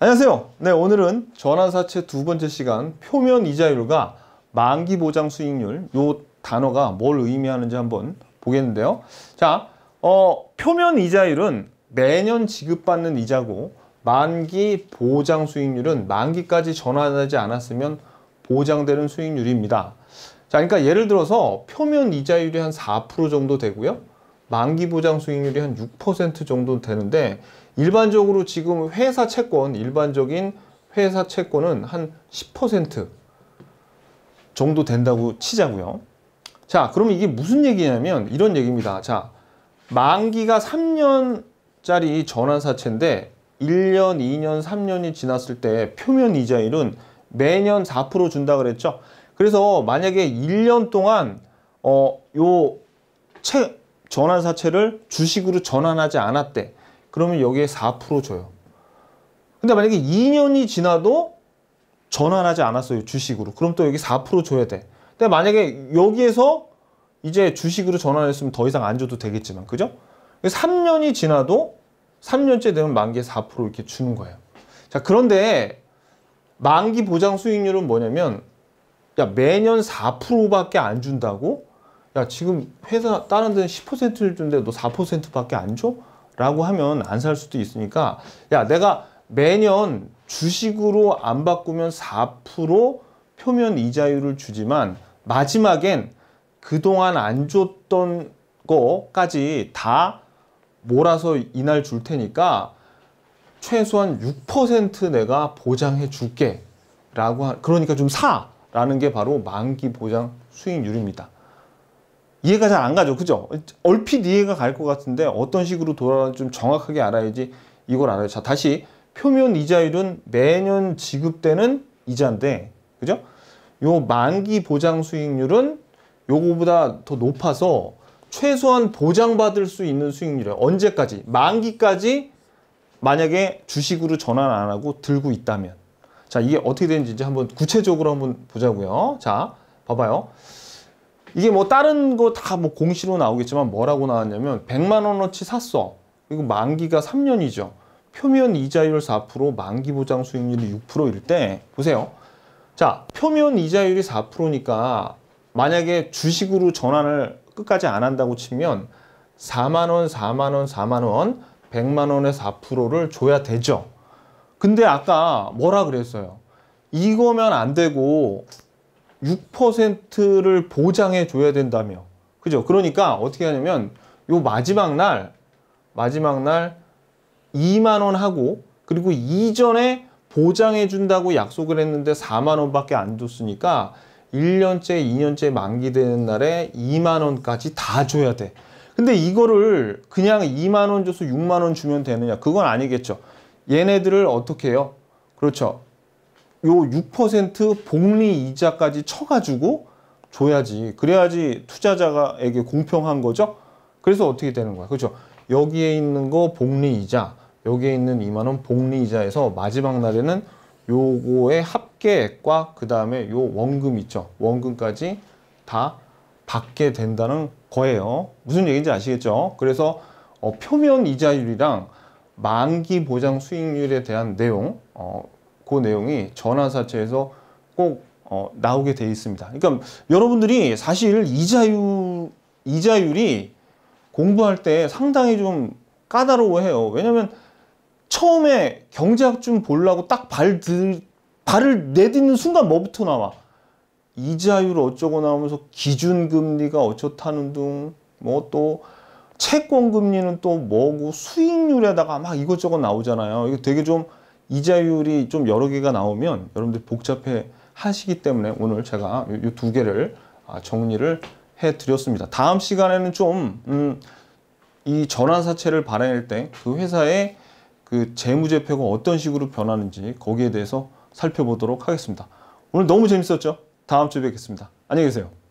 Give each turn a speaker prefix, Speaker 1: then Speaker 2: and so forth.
Speaker 1: 안녕하세요. 네, 오늘은 전환사채 두 번째 시간 표면 이자율과 만기 보장 수익률 요 단어가 뭘 의미하는지 한번 보겠는데요. 자, 어, 표면 이자율은 매년 지급받는 이자고 만기 보장 수익률은 만기까지 전환하지 않았으면 보장되는 수익률입니다. 자, 그러니까 예를 들어서 표면 이자율이 한 4% 정도 되고요. 만기 보장 수익률이 한 6% 정도 되는데 일반적으로 지금 회사 채권 일반적인 회사 채권은 한 10% 정도 된다고 치자고요. 자, 그러면 이게 무슨 얘기냐면 이런 얘기입니다. 자, 만기가 3년짜리 전환사채인데 1년, 2년, 3년이 지났을 때 표면 이자율은 매년 4% 준다 그랬죠. 그래서 만약에 1년 동안 어, 요 채, 전환사채를 주식으로 전환하지 않았대. 그러면 여기에 4% 줘요. 근데 만약에 2년이 지나도 전환하지 않았어요. 주식으로. 그럼 또 여기 4% 줘야 돼. 근데 만약에 여기에서 이제 주식으로 전환했으면 더 이상 안 줘도 되겠지만 그죠? 3년이 지나도 3년째 되면 만기에 4% 이렇게 주는 거예요. 자 그런데 만기 보장 수익률은 뭐냐면 야 매년 4%밖에 안 준다고? 야 지금 회사 다른 데는 10%를 주는데 너 4%밖에 안 줘? 라고 하면 안 살 수도 있으니까 야 내가 매년 주식으로 안 바꾸면 4% 표면 이자율을 주지만 마지막엔 그동안 안 줬던 거까지 다 몰아서 이날 줄 테니까 최소한 6% 내가 보장해 줄게 라고 하, 그러니까 좀 사! 라는 게 바로 만기 보장 수익률입니다. 이해가 잘 안 가죠. 그죠? 얼핏 이해가 갈 것 같은데 어떤 식으로 돌아가는지 좀 정확하게 알아야지 이걸 알아요. 자, 다시 표면 이자율은 매년 지급되는 이자인데 그죠? 요 만기 보장 수익률은 요거보다 더 높아서 최소한 보장받을 수 있는 수익률이에 언제까지? 만기까지 만약에 주식으로 전환 안 하고 들고 있다면. 자, 이게 어떻게 되는지 이제 한번 구체적으로 한번 보자고요. 자, 봐봐요. 이게 뭐 다른 거 다 뭐 공시로 나오겠지만 뭐라고 나왔냐면 100만 원어치 샀어. 그리고 만기가 3년이죠. 표면 이자율 4% 만기 보장 수익률이 6%일 때 보세요. 자, 표면 이자율이 4%니까 만약에 주식으로 전환을 끝까지 안 한다고 치면 4만 원, 4만 원, 4만 원, 100만 원의 4%를 줘야 되죠. 근데 아까 뭐라 그랬어요? 이거면 안 되고 6%를 보장해 줘야 된다며. 그죠? 그러니까 어떻게 하냐면 요 마지막 날 마지막 날 2만 원 하고 그리고 이전에 보장해 준다고 약속을 했는데 4만 원밖에 안 줬으니까 1년째, 2년째 만기되는 날에 2만 원까지 다 줘야 돼. 근데 이거를 그냥 2만 원 줘서 6만 원 주면 되느냐? 그건 아니겠죠. 얘네들을 어떻게 해요? 그렇죠. 요6% 복리 이자까지 쳐가지고 줘야지. 그래야지 투자자가에게 공평한 거죠. 그래서 어떻게 되는 거야. 그렇죠. 여기에 있는 거 복리 이자, 여기에 있는 2만 원 복리 이자에서 마지막 날에는 요거의 합계액과 그 다음에 요 원금 있죠. 원금까지 다 받게 된다는 거예요. 무슨 얘기인지 아시겠죠? 그래서 어, 표면 이자율이랑 만기 보장 수익률에 대한 내용 어, 그 내용이 전환사채에서 꼭 어, 나오게 돼 있습니다. 그러니까 여러분들이 사실 이자율, 이자율이 공부할 때 상당히 좀 까다로워해요. 왜냐면 처음에 경제학 좀 보려고 딱 발 들, 발을 내딛는 순간 뭐부터 나와? 이자율 어쩌고 나오면서 기준금리가 어쩌다는 둥, 뭐 또 채권금리는 또 뭐고 수익률에다가 막 이것저것 나오잖아요. 이게 되게 좀 이자율이 좀 여러 개가 나오면 여러분들 복잡해 하시기 때문에 오늘 제가 이 두 개를 아, 정리를 해 드렸습니다. 다음 시간에는 좀, 음, 이 전환사채를 발행할 때 그 회사의 그 재무제표가 어떤 식으로 변하는지 거기에 대해서 살펴보도록 하겠습니다. 오늘 너무 재밌었죠? 다음 주에 뵙겠습니다. 안녕히 계세요.